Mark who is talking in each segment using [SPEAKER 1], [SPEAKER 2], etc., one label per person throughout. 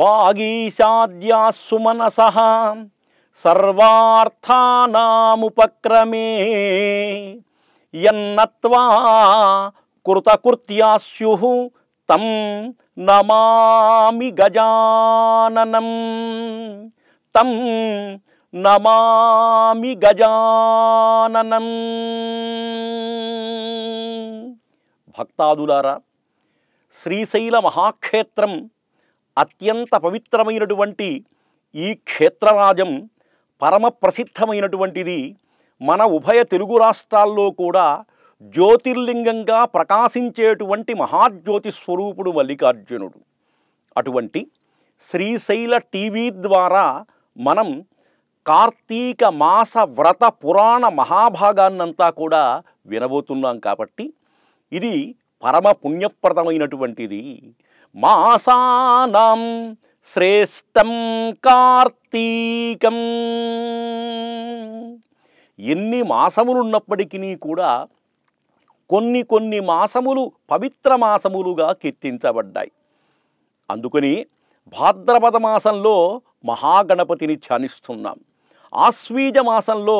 [SPEAKER 1] వాగీశాద్యా సుమనస సర్వార్థానాముపక్రమే ఎన్నత్వా కృతకృత్యా స్యు తం నమామి గజాననం తం నమామి గజాననం భక్తాదులారా శ్రీశైల మహాక్షేత్రం అత్యంత పవిత్రమైనటువంటి ఈ క్షేత్రరాజం పరమ ప్రసిద్ధమైనటువంటిది మన ఉభయ తెలుగు రాష్ట్రాల్లో కూడా జ్యోతిర్లింగంగా ప్రకాశించేటువంటి మహాజ్యోతి స్వరూపుడు మల్లికార్జునుడు అటువంటి శ్రీశైల టీవీ ద్వారా మనం కార్తీక మాస వ్రత పురాణ మహాభాగాన్నంతా కూడా వినబోతున్నాం కాబట్టి ఇది పరమ పుణ్యప్రదమైనటువంటిది మాసానాం శ్రేష్టం కార్తీకం ఎన్ని మాసములున్నప్పటికీ కూడా కొన్ని కొన్ని మాసములు పవిత్ర మాసములుగా కీర్తించబడ్డాయి అందుకని భాద్రపద మాసంలో మహాగణపతిని ధ్యానిస్తున్నాం ఆశ్వీజ మాసంలో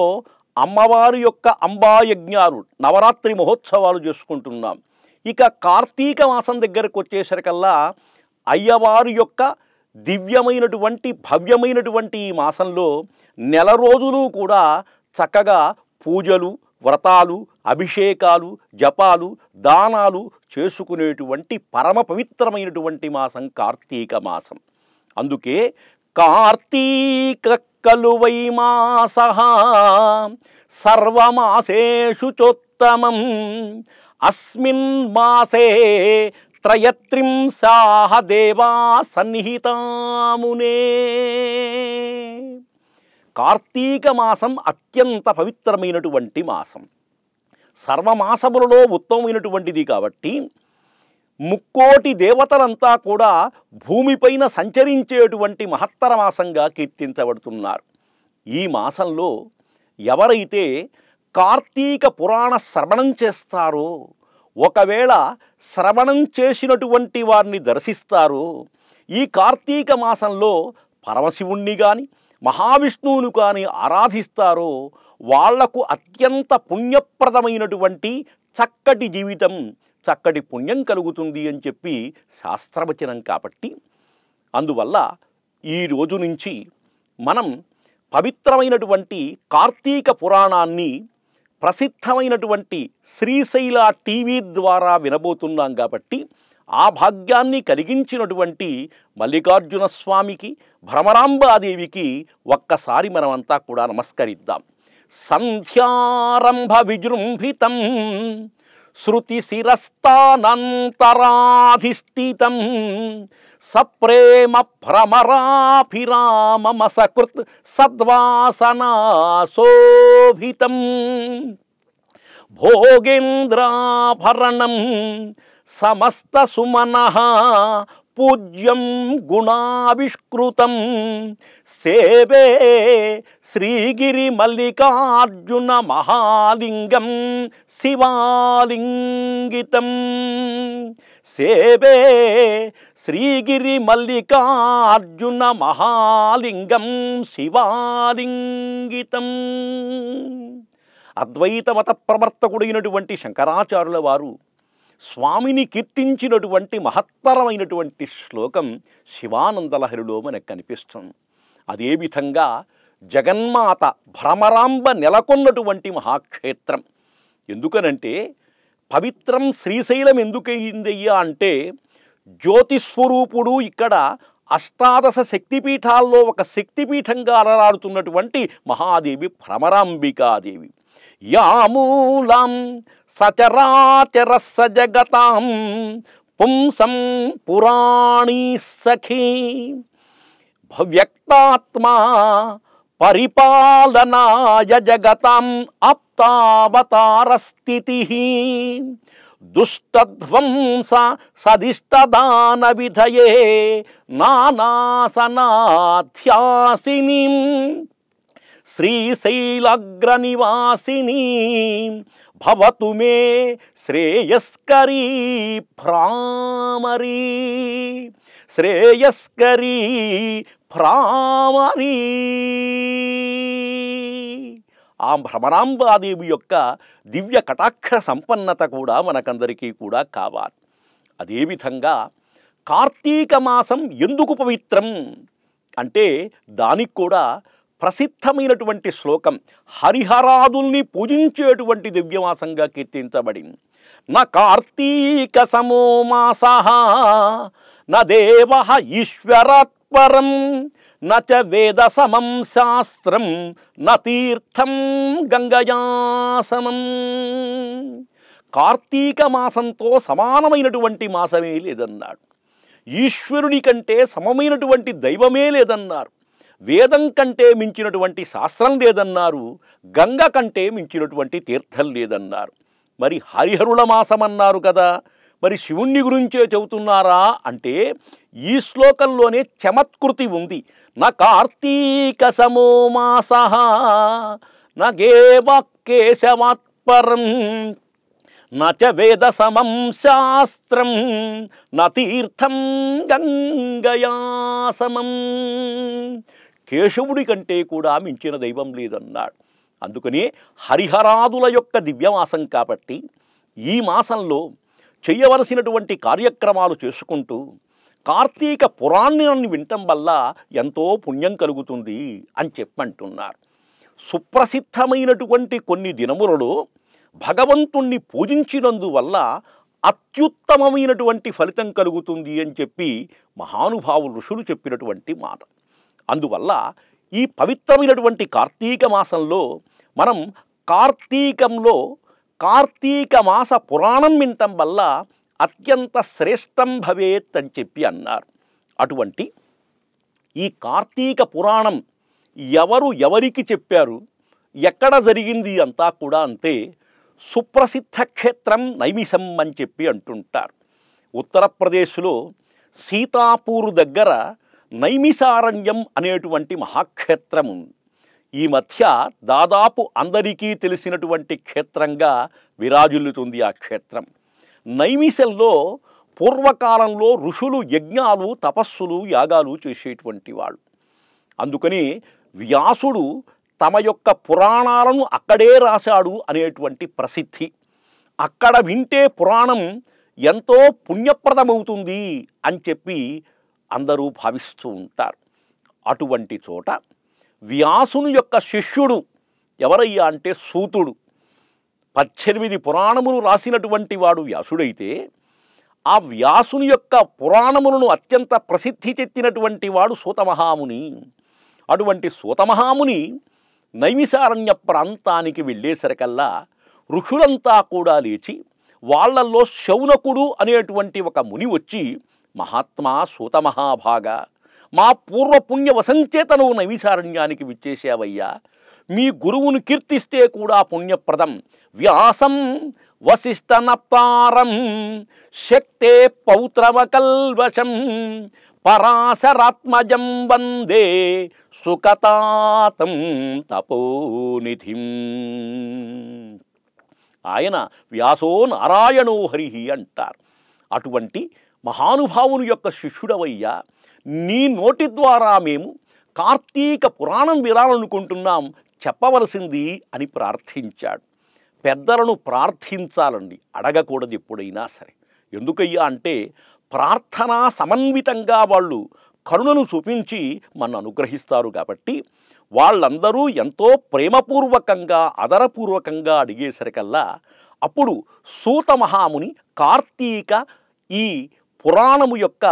[SPEAKER 1] అమ్మవారి యొక్క అంబాయజ్ఞాలు నవరాత్రి మహోత్సవాలు చేసుకుంటున్నాం ఇక కార్తీక మాసం దగ్గరకు వచ్చేసరికల్లా అయ్యవారు యొక్క దివ్యమైనటువంటి భవ్యమైనటువంటి ఈ మాసంలో నెల రోజులు కూడా చక్కగా పూజలు వ్రతాలు అభిషేకాలు జపాలు దానాలు చేసుకునేటువంటి పరమ పవిత్రమైనటువంటి మాసం కార్తీక మాసం అందుకే కార్తీక కలువై మాస సర్వమాసేషు చోత్తమం అస్మిన్ మాసే త్రయత్రింశాహ దేవా సన్నిహితామునే కార్తీక మాసం అత్యంత పవిత్రమైనటువంటి మాసం సర్వమాసములలో ఉత్తమమైనటువంటిది కాబట్టి ముక్కోటి దేవతలంతా కూడా భూమిపైన సంచరించేటువంటి మహత్తర మాసంగా కీర్తించబడుతున్నారు ఈ మాసంలో ఎవరైతే కార్తీక పురాణ శ్రవణం చేస్తారు ఒకవేళ శ్రవణం చేసినటువంటి వారిని దర్శిస్తారు ఈ కార్తీక మాసంలో పరమశివుణ్ణి కానీ మహావిష్ణువును కానీ ఆరాధిస్తారో వాళ్లకు అత్యంత పుణ్యప్రదమైనటువంటి చక్కటి జీవితం చక్కటి పుణ్యం కలుగుతుంది అని చెప్పి శాస్త్రవచనం కాబట్టి అందువల్ల ఈ రోజు నుంచి మనం పవిత్రమైనటువంటి కార్తీక పురాణాన్ని ప్రసిద్ధమైనటువంటి శ్రీశైల టీవీ ద్వారా వినబోతున్నాం కాబట్టి ఆ భాగ్యాన్ని కలిగించినటువంటి మల్లికార్జున స్వామికి భ్రమరాంబాదేవికి ఒక్కసారి మనమంతా కూడా నమస్కరిద్దాం సంధ్యారంభ విజృంభితం శృతి శిరస్థానంతరాధిష్ఠితం సప్రేమ భ్రమరాభిరామమసకృత్ సద్వాసనాశోభితం భోగేంద్రాభరణం సమస్త సుమన పూజ్యం గుణావిష్కృతం సేవే శ్రీగిరి మల్లికార్జున మహాలింగం శివాలింగితం సేవే శ్రీగిరి మల్లికార్జున మహాలింగం శివాలింగితం అద్వైతమత ప్రవర్తకుడైనటువంటి శంకరాచార్యుల వారు స్వామిని కీర్తించినటువంటి మహత్తరమైనటువంటి శ్లోకం శివానందలహరిలో మనకు కనిపిస్తుంది అదే విధంగా జగన్మాత భ్రమరాంబ నెలకొన్నటువంటి మహాక్షేత్రం ఎందుకనంటే పవిత్రం శ్రీశైలం ఎందుకైందయ్యా అంటే జ్యోతిస్వరూపుడు ఇక్కడ అష్టాదశ శక్తిపీఠాల్లో ఒక శక్తిపీఠంగా అలరాడుతున్నటువంటి మహాదేవి భ్రమరాంబికాదేవి यामूलां सचराचरस जगतां पुंसं पुराणी सखी भव्यक्तात्मा परिपालनाय जगताम् आप्तावतारस्थितिः दुष्टध्वंस सदिष्टदान विधये नानासनाध्यासिनीम् నివాసిని భవతు మే శ్రేయస్కరీ భ్రామరీ శ్రేయస్కరీ భ్రామరీ ఆ భ్రమరాంబాదేవి యొక్క దివ్య కటాక్ష సంపన్నత కూడా మనకందరికీ కూడా కావాలి అదేవిధంగా కార్తీక మాసం ఎందుకు పవిత్రం అంటే దానికి కూడా ప్రసిద్ధమైనటువంటి శ్లోకం హరిహరాదుల్ని పూజించేటువంటి దివ్యవాసంగా కీర్తించబడింది నా కార్తీక సమో మాస నా దేవ ఈశ్వరాత్పరం నచ వేద సమం శాస్త్రం న తీర్థం గంగయాసమం కార్తీక మాసంతో సమానమైనటువంటి మాసమే లేదన్నాడు ఈశ్వరుని కంటే సమమైనటువంటి దైవమే లేదన్నారు వేదం కంటే మించినటువంటి శాస్త్రం లేదన్నారు గంగ కంటే మించినటువంటి తీర్థం లేదన్నారు మరి హరిహరుల మాసమన్నారు కదా మరి శివుణ్ణి గురించే చెబుతున్నారా అంటే ఈ శ్లోకంలోనే చమత్కృతి ఉంది నా కార్తీక సమో మాస నగేవాకేశమాత్పరం నచ వేద సమం శాస్త్రం నతీర్థం గంగయా సమం కేశవుడి కంటే కూడా మించిన దైవం లేదన్నాడు అందుకని హరిహరాదుల యొక్క దివ్యమాసం కాబట్టి ఈ మాసంలో చేయవలసినటువంటి కార్యక్రమాలు చేసుకుంటూ కార్తీక పురాణాన్ని వినటం వల్ల ఎంతో పుణ్యం కలుగుతుంది అని చెప్పంటున్నారు సుప్రసిద్ధమైనటువంటి కొన్ని దినములలో భగవంతుణ్ణి పూజించినందువల్ల అత్యుత్తమమైనటువంటి ఫలితం కలుగుతుంది అని చెప్పి మహానుభావు ఋషులు చెప్పినటువంటి మాట అందువల్ల ఈ పవిత్రమైనటువంటి కార్తీక మాసంలో మనం కార్తీకంలో కార్తీక మాస పురాణం వినటం వల్ల అత్యంత శ్రేష్టం భవేత్ అని చెప్పి అన్నారు అటువంటి ఈ కార్తీక పురాణం ఎవరు ఎవరికి చెప్పారు ఎక్కడ జరిగింది అంతా కూడా అంతే సుప్రసిద్ధ క్షేత్రం నైమిషం అని చెప్పి అంటుంటారు ఉత్తరప్రదేశ్లో సీతాపూర్ దగ్గర నైమిసారణ్యం అనేటువంటి మహాక్షేత్రం ఈ మధ్య దాదాపు అందరికీ తెలిసినటువంటి క్షేత్రంగా విరాజిల్లుతుంది ఆ క్షేత్రం నైమిసల్లో పూర్వకాలంలో ఋషులు యజ్ఞాలు తపస్సులు యాగాలు చేసేటువంటి వాళ్ళు అందుకని వ్యాసుడు తమ యొక్క పురాణాలను అక్కడే రాశాడు అనేటువంటి ప్రసిద్ధి అక్కడ వింటే పురాణం ఎంతో పుణ్యప్రదమవుతుంది అని చెప్పి అందరూ భావిస్తూ ఉంటారు అటువంటి చోట వ్యాసుని యొక్క శిష్యుడు ఎవరయ్యా అంటే సూతుడు పద్దెనిమిది పురాణములు రాసినటువంటి వాడు వ్యాసుడైతే ఆ వ్యాసుని యొక్క పురాణములను అత్యంత ప్రసిద్ధి చెత్తినటువంటి వాడు సూతమహాముని అటువంటి సూతమహాముని నైమిసారణ్య ప్రాంతానికి వెళ్ళేసరికల్లా ఋషులంతా కూడా లేచి వాళ్లల్లో శౌనకుడు అనేటువంటి ఒక ముని వచ్చి మహాత్మా సూత మహాభాగ మా పూర్వపుణ్య నువ్వు నైమిషారణ్యానికి విచ్చేసావయ్యా మీ గురువును కీర్తిస్తే కూడా పుణ్యప్రదం వ్యాసం వశిష్టనప్తారం శక్తే పౌత్రమకల్వశం పరాశరాత్మజం వందే సుకతాతం తపోనిధి ఆయన వ్యాసో నారాయణో హరి అంటారు అటువంటి మహానుభావుని యొక్క శిష్యుడవయ్యా నీ నోటి ద్వారా మేము కార్తీక పురాణం వినాలనుకుంటున్నాం చెప్పవలసింది అని ప్రార్థించాడు పెద్దలను ప్రార్థించాలండి అడగకూడదు ఎప్పుడైనా సరే ఎందుకయ్యా అంటే ప్రార్థనా సమన్వితంగా వాళ్ళు కరుణను చూపించి మన అనుగ్రహిస్తారు కాబట్టి వాళ్ళందరూ ఎంతో ప్రేమపూర్వకంగా అదరపూర్వకంగా అడిగేసరికల్లా అప్పుడు సూత మహాముని కార్తీక ఈ పురాణము యొక్క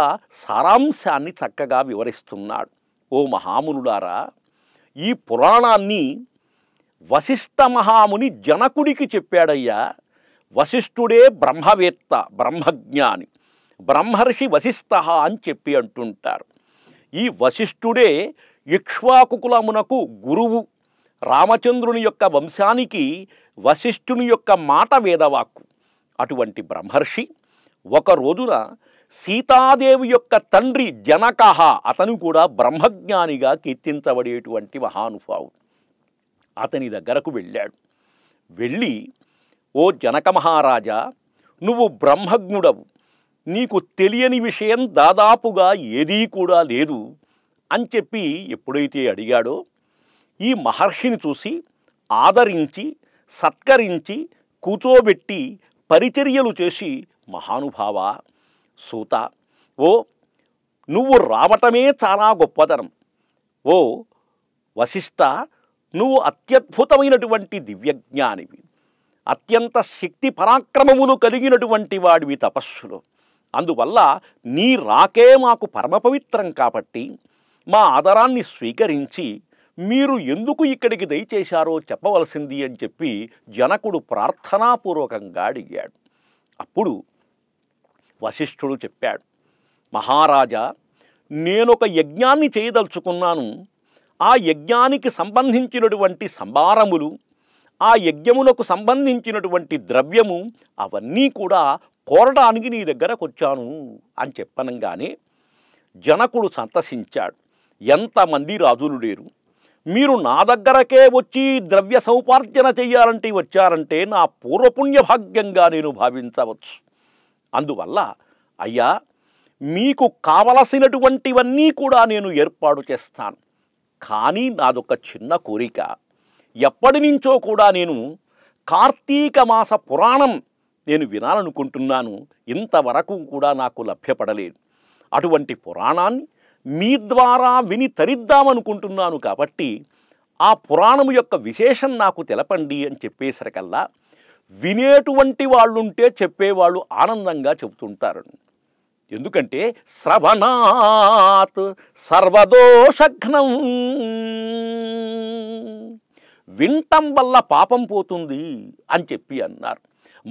[SPEAKER 1] సారాంశాన్ని చక్కగా వివరిస్తున్నాడు ఓ మహామునుడారా ఈ పురాణాన్ని వశిష్ఠ మహాముని జనకుడికి చెప్పాడయ్యా వశిష్ఠుడే బ్రహ్మవేత్త బ్రహ్మజ్ఞాని బ్రహ్మర్షి వశిష్ఠ అని చెప్పి అంటుంటారు ఈ వశిష్ఠుడే ఇక్ష్వాకుకులమునకు గురువు రామచంద్రుని యొక్క వంశానికి వశిష్ఠుని యొక్క మాట వేదవాక్కు అటువంటి బ్రహ్మర్షి ఒక రోజున సీతాదేవి యొక్క తండ్రి జనక అతను కూడా బ్రహ్మజ్ఞానిగా కీర్తించబడేటువంటి మహానుభావుడు అతని దగ్గరకు వెళ్ళాడు వెళ్ళి ఓ జనక మహారాజా నువ్వు బ్రహ్మజ్ఞుడవు నీకు తెలియని విషయం దాదాపుగా ఏదీ కూడా లేదు అని చెప్పి ఎప్పుడైతే అడిగాడో ఈ మహర్షిని చూసి ఆదరించి సత్కరించి కూచోబెట్టి పరిచర్యలు చేసి మహానుభావా సూత ఓ నువ్వు రావటమే చాలా గొప్పతనం ఓ వశిష్ట నువ్వు అత్యద్భుతమైనటువంటి దివ్యజ్ఞానివి అత్యంత శక్తి పరాక్రమములు కలిగినటువంటి వాడివి తపస్సులు అందువల్ల నీ రాకే మాకు పరమ పవిత్రం కాబట్టి మా ఆదరాన్ని స్వీకరించి మీరు ఎందుకు ఇక్కడికి దయచేశారో చెప్పవలసింది అని చెప్పి జనకుడు ప్రార్థనాపూర్వకంగా అడిగాడు అప్పుడు వశిష్ఠుడు చెప్పాడు మహారాజా నేనొక యజ్ఞాన్ని చేయదలుచుకున్నాను ఆ యజ్ఞానికి సంబంధించినటువంటి సంభారములు ఆ యజ్ఞమునకు సంబంధించినటువంటి ద్రవ్యము అవన్నీ కూడా కోరడానికి నీ దగ్గరకు వచ్చాను అని చెప్పనంగానే జనకుడు సంతసించాడు ఎంతమంది రాజులు లేరు మీరు నా దగ్గరకే వచ్చి ద్రవ్య సౌపార్జన చేయాలంటే వచ్చారంటే నా పూర్వపుణ్యభాగ్యంగా నేను భావించవచ్చు అందువల్ల అయ్యా మీకు కావలసినటువంటివన్నీ కూడా నేను ఏర్పాటు చేస్తాను కానీ నాదొక చిన్న కోరిక ఎప్పటి నుంచో కూడా నేను కార్తీక మాస పురాణం నేను వినాలనుకుంటున్నాను ఇంతవరకు కూడా నాకు లభ్యపడలేదు అటువంటి పురాణాన్ని మీ ద్వారా విని తరిద్దామనుకుంటున్నాను కాబట్టి ఆ పురాణం యొక్క విశేషం నాకు తెలపండి అని చెప్పేసరికల్లా వినేటువంటి వాళ్ళుంటే చెప్పేవాళ్ళు ఆనందంగా చెబుతుంటారు ఎందుకంటే శ్రవణాత్ సర్వదోషఘ్నం వింటం వల్ల పాపం పోతుంది అని చెప్పి అన్నారు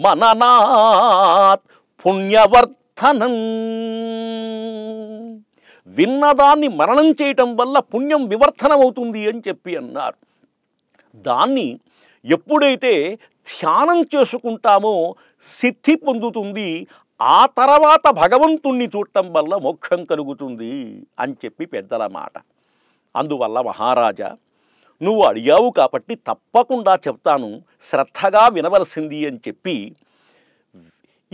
[SPEAKER 1] మననాత్ పుణ్యవర్ధనం విన్నదాన్ని మరణం చేయటం వల్ల పుణ్యం వివర్ధనమవుతుంది అని చెప్పి అన్నారు దాన్ని ఎప్పుడైతే ధ్యానం చేసుకుంటామో సిద్ధి పొందుతుంది ఆ తర్వాత భగవంతుణ్ణి చూడటం వల్ల మోక్షం కలుగుతుంది అని చెప్పి పెద్దల మాట అందువల్ల మహారాజా నువ్వు అడిగావు కాబట్టి తప్పకుండా చెప్తాను శ్రద్ధగా వినవలసింది అని చెప్పి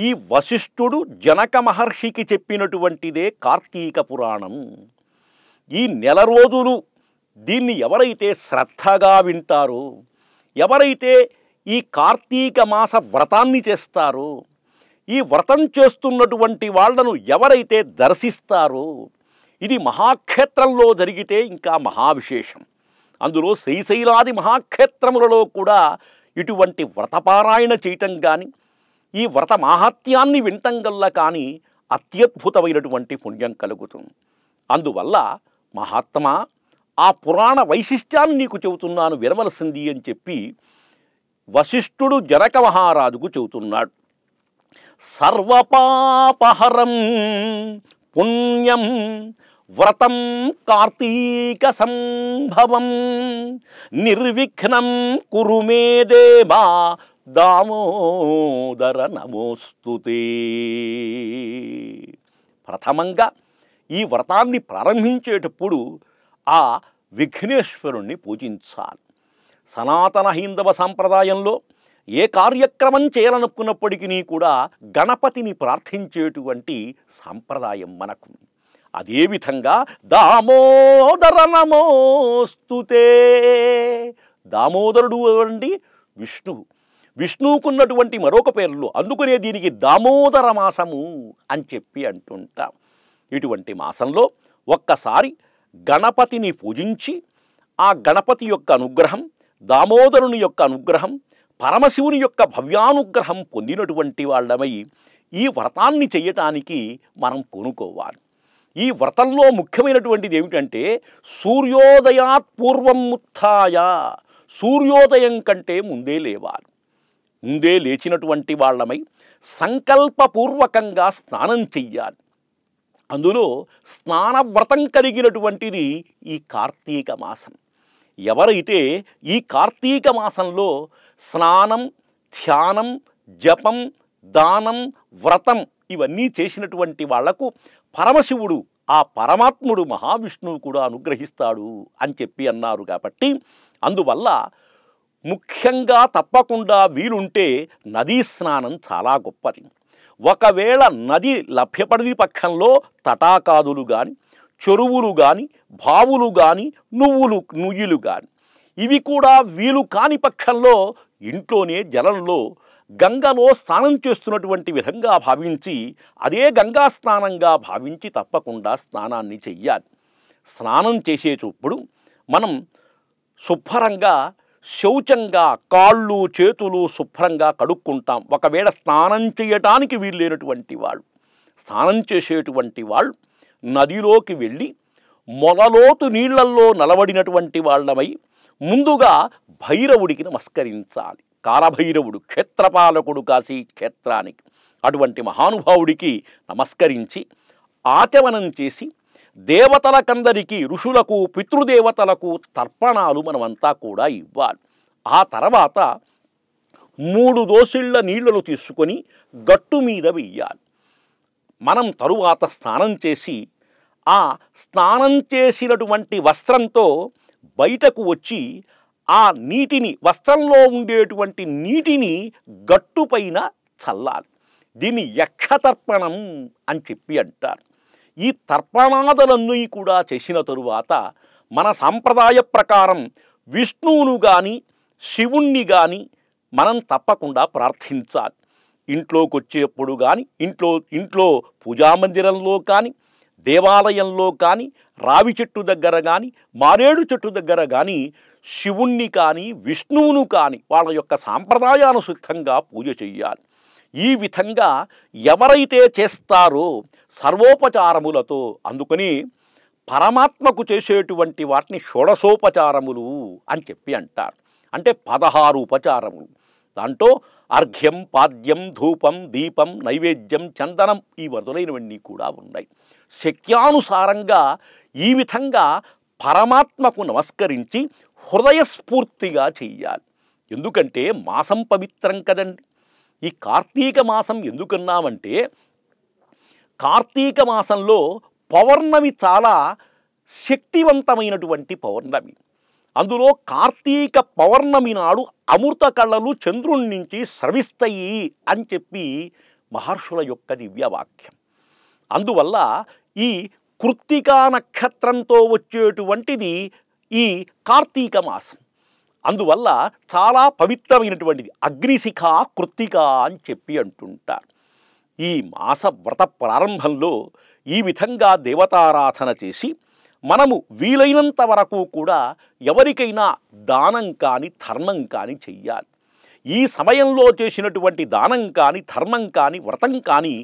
[SPEAKER 1] ఈ వశిష్ఠుడు జనక మహర్షికి చెప్పినటువంటిదే కార్తీక పురాణం ఈ నెల రోజులు దీన్ని ఎవరైతే శ్రద్ధగా వింటారో ఎవరైతే ఈ కార్తీక మాస వ్రతాన్ని చేస్తారు ఈ వ్రతం చేస్తున్నటువంటి వాళ్లను ఎవరైతే దర్శిస్తారో ఇది మహాక్షేత్రంలో జరిగితే ఇంకా మహావిశేషం అందులో శ్రీశైలాది మహాక్షేత్రములలో కూడా ఇటువంటి వ్రతపారాయణ చేయటం కానీ ఈ వ్రత మాహాత్యాన్ని వినటం గల్ల కానీ అత్యద్భుతమైనటువంటి పుణ్యం కలుగుతుంది అందువల్ల మహాత్మా ఆ పురాణ వైశిష్ట్యాన్ని నీకు చెబుతున్నాను వినవలసింది అని చెప్పి వశిష్ఠుడు జనక మహారాజుకు చెబుతున్నాడు సర్వపాపహరం పుణ్యం వ్రతం కార్తీక సంభవం నిర్విఘ్నం కురు మే దేవా దామోదర నమోస్తుతే ప్రథమంగా ఈ వ్రతాన్ని ప్రారంభించేటప్పుడు ఆ విఘ్నేశ్వరుణ్ణి పూజించాలి సనాతన హైందవ సాంప్రదాయంలో ఏ కార్యక్రమం చేయాలనుకున్నప్పటికీ కూడా గణపతిని ప్రార్థించేటువంటి సాంప్రదాయం మనకు అదేవిధంగా దామోదర నమోస్తుతే దామోదరుడు అండి విష్ణువు విష్ణువుకున్నటువంటి మరొక పేర్లు అందుకునే దీనికి దామోదర మాసము అని చెప్పి అంటుంటాం ఇటువంటి మాసంలో ఒక్కసారి గణపతిని పూజించి ఆ గణపతి యొక్క అనుగ్రహం దామోదరుని యొక్క అనుగ్రహం పరమశివుని యొక్క భవ్యానుగ్రహం పొందినటువంటి వాళ్ళమై ఈ వ్రతాన్ని చేయటానికి మనం కొనుక్కోవాలి ఈ వ్రతంలో ముఖ్యమైనటువంటిది ఏమిటంటే సూర్యోదయాత్ పూర్వం ముత్తాయ సూర్యోదయం కంటే ముందే లేవాలి ముందే లేచినటువంటి వాళ్ళమై సంకల్పపూర్వకంగా స్నానం చెయ్యాలి అందులో స్నానవ్రతం కలిగినటువంటిది ఈ కార్తీక మాసం ఎవరైతే ఈ కార్తీక మాసంలో స్నానం ధ్యానం జపం దానం వ్రతం ఇవన్నీ చేసినటువంటి వాళ్లకు పరమశివుడు ఆ పరమాత్ముడు మహావిష్ణువు కూడా అనుగ్రహిస్తాడు అని చెప్పి అన్నారు కాబట్టి అందువల్ల ముఖ్యంగా తప్పకుండా వీలుంటే నదీ స్నానం చాలా గొప్పది ఒకవేళ నది లభ్యపడని పక్షంలో తటాకాదులు కానీ చెరువులు కానీ బావులు కానీ నువ్వులు నుయ్యిలు కానీ ఇవి కూడా వీలు కాని పక్షంలో ఇంట్లోనే జలంలో గంగలో స్నానం చేస్తున్నటువంటి విధంగా భావించి అదే గంగా స్నానంగా భావించి తప్పకుండా స్నానాన్ని చెయ్యాలి స్నానం చేసే మనం శుభ్రంగా శౌచంగా కాళ్ళు చేతులు శుభ్రంగా కడుక్కుంటాం ఒకవేళ స్నానం చేయటానికి వీలు లేనటువంటి వాళ్ళు స్నానం చేసేటువంటి వాళ్ళు నదిలోకి వెళ్ళి మొదలోతు నీళ్లల్లో నలబడినటువంటి వాళ్ళమై ముందుగా భైరవుడికి నమస్కరించాలి కాలభైరవుడు క్షేత్రపాలకుడు కాశీ క్షేత్రానికి అటువంటి మహానుభావుడికి నమస్కరించి ఆచమనం చేసి కందరికి ఋషులకు పితృదేవతలకు తర్పణాలు మనమంతా కూడా ఇవ్వాలి ఆ తర్వాత మూడు దోసిళ్ల నీళ్లను తీసుకొని గట్టు మీద వెయ్యాలి మనం తరువాత స్నానం చేసి ఆ స్నానం చేసినటువంటి వస్త్రంతో బయటకు వచ్చి ఆ నీటిని వస్త్రంలో ఉండేటువంటి నీటిని గట్టుపైన చల్లాలి దీన్ని యక్షతర్పణం అని చెప్పి అంటారు ఈ తర్పణాదులన్నీ కూడా చేసిన తరువాత మన సాంప్రదాయ ప్రకారం విష్ణువును కానీ శివుణ్ణి కానీ మనం తప్పకుండా ప్రార్థించాలి ఇంట్లోకి వచ్చేప్పుడు కానీ ఇంట్లో ఇంట్లో పూజామందిరంలో కానీ దేవాలయంలో కానీ రావి చెట్టు దగ్గర కానీ మారేడు చెట్టు దగ్గర కానీ శివుణ్ణి కానీ విష్ణువును కానీ వాళ్ళ యొక్క సాంప్రదాయానుసిద్ధంగా పూజ చేయాలి ఈ విధంగా ఎవరైతే చేస్తారో సర్వోపచారములతో అందుకని పరమాత్మకు చేసేటువంటి వాటిని షోడశోపచారములు అని చెప్పి అంటారు అంటే పదహారు ఉపచారములు దాంట్లో అర్ఘ్యం పాద్యం ధూపం దీపం నైవేద్యం చందనం ఈ వరులైనవన్నీ కూడా ఉన్నాయి శక్యానుసారంగా ఈ విధంగా పరమాత్మకు నమస్కరించి హృదయస్ఫూర్తిగా చెయ్యాలి ఎందుకంటే మాసం పవిత్రం కదండి ఈ కార్తీక మాసం ఎందుకన్నామంటే కార్తీక మాసంలో పౌర్ణమి చాలా శక్తివంతమైనటువంటి పౌర్ణమి అందులో కార్తీక పౌర్ణమి నాడు అమృత కళ్ళలు చంద్రుడి నుంచి స్రవిస్తాయి అని చెప్పి మహర్షుల యొక్క దివ్యవాక్యం అందువల్ల ఈ కృత్తికా నక్షత్రంతో వచ్చేటువంటిది ఈ కార్తీక మాసం అందువల్ల చాలా పవిత్రమైనటువంటిది అగ్నిశిఖ కృత్తిక అని చెప్పి అంటుంటారు ఈ మాస వ్రత ప్రారంభంలో ఈ విధంగా దేవతారాధన చేసి మనము వీలైనంత వరకు కూడా ఎవరికైనా దానం కానీ ధర్మం కానీ చెయ్యాలి ఈ సమయంలో చేసినటువంటి దానం కానీ ధర్మం కానీ వ్రతం కానీ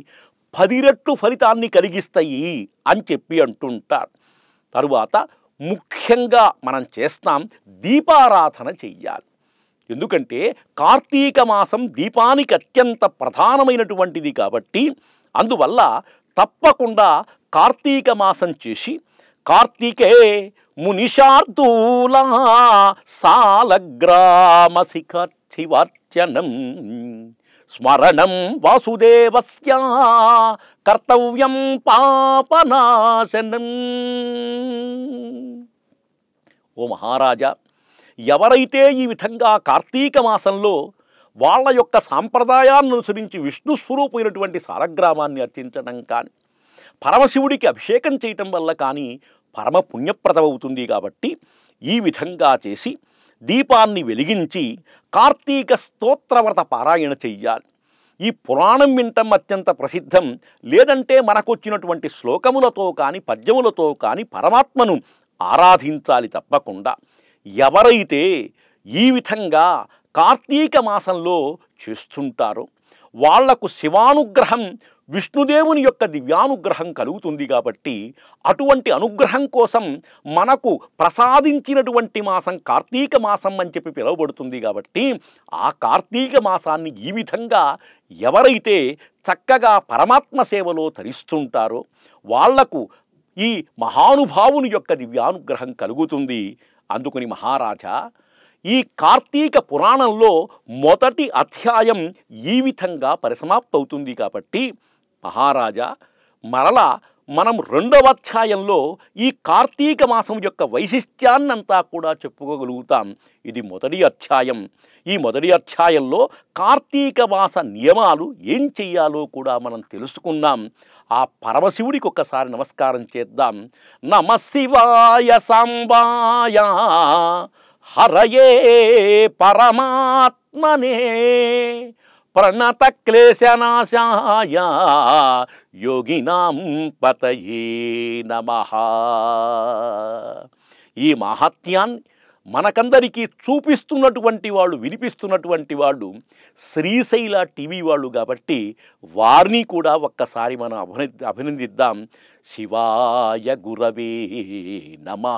[SPEAKER 1] పది రెట్లు ఫలితాన్ని కలిగిస్తాయి అని చెప్పి అంటుంటారు తరువాత ముఖ్యంగా మనం చేస్తాం దీపారాధన చెయ్యాలి ఎందుకంటే కార్తీక మాసం దీపానికి అత్యంత ప్రధానమైనటువంటిది కాబట్టి అందువల్ల తప్పకుండా కార్తీక మాసం చేసి కార్తీకే మునిషార్దూలా సాలగ్రామ శిఖివార్చనం స్మరణం వాసుదేవస్య కర్తవ్యం పాపనాశనం ఓ మహారాజా ఎవరైతే ఈ విధంగా కార్తీక మాసంలో వాళ్ళ యొక్క సాంప్రదాయాన్ని అనుసరించి విష్ణు స్వరూపమైనటువంటి సారగ్రామాన్ని అర్చించడం కానీ పరమశివుడికి అభిషేకం చేయటం వల్ల కానీ పరమ పుణ్యప్రదమవుతుంది కాబట్టి ఈ విధంగా చేసి దీపాన్ని వెలిగించి కార్తీక స్తోత్రవ్రత పారాయణ చెయ్యాలి ఈ పురాణం వింటం అత్యంత ప్రసిద్ధం లేదంటే మనకొచ్చినటువంటి శ్లోకములతో కానీ పద్యములతో కానీ పరమాత్మను ఆరాధించాలి తప్పకుండా ఎవరైతే ఈ విధంగా కార్తీక మాసంలో చేస్తుంటారో వాళ్లకు శివానుగ్రహం విష్ణుదేవుని యొక్క దివ్యానుగ్రహం కలుగుతుంది కాబట్టి అటువంటి అనుగ్రహం కోసం మనకు ప్రసాదించినటువంటి మాసం కార్తీక మాసం అని చెప్పి పిలువబడుతుంది కాబట్టి ఆ కార్తీక మాసాన్ని ఈ విధంగా ఎవరైతే చక్కగా పరమాత్మ సేవలో తరిస్తుంటారో వాళ్లకు ఈ మహానుభావుని యొక్క దివ్యానుగ్రహం కలుగుతుంది అందుకుని మహారాజా ఈ కార్తీక పురాణంలో మొదటి అధ్యాయం ఈ విధంగా పరిసమాప్తవుతుంది కాబట్టి మహారాజా మరలా మనం రెండవ అధ్యాయంలో ఈ కార్తీక మాసం యొక్క వైశిష్ట్యాన్నంతా కూడా చెప్పుకోగలుగుతాం ఇది మొదటి అధ్యాయం ఈ మొదటి అధ్యాయంలో కార్తీక మాస నియమాలు ఏం చెయ్యాలో కూడా మనం తెలుసుకున్నాం ఆ పరమశివుడికి ఒక్కసారి నమస్కారం చేద్దాం నమ శివాయ సాంబాయ హరయే పరమాత్మనే ప్రణత క్లేశనాశాయ యోగినాం పతయే నమ ఈ మహత్యాన్ని మనకందరికీ చూపిస్తున్నటువంటి వాళ్ళు వినిపిస్తున్నటువంటి వాళ్ళు శ్రీశైల టీవీ వాళ్ళు కాబట్టి వారిని కూడా ఒక్కసారి మనం అభిని అభినందిద్దాం శివాయ గురవే నమ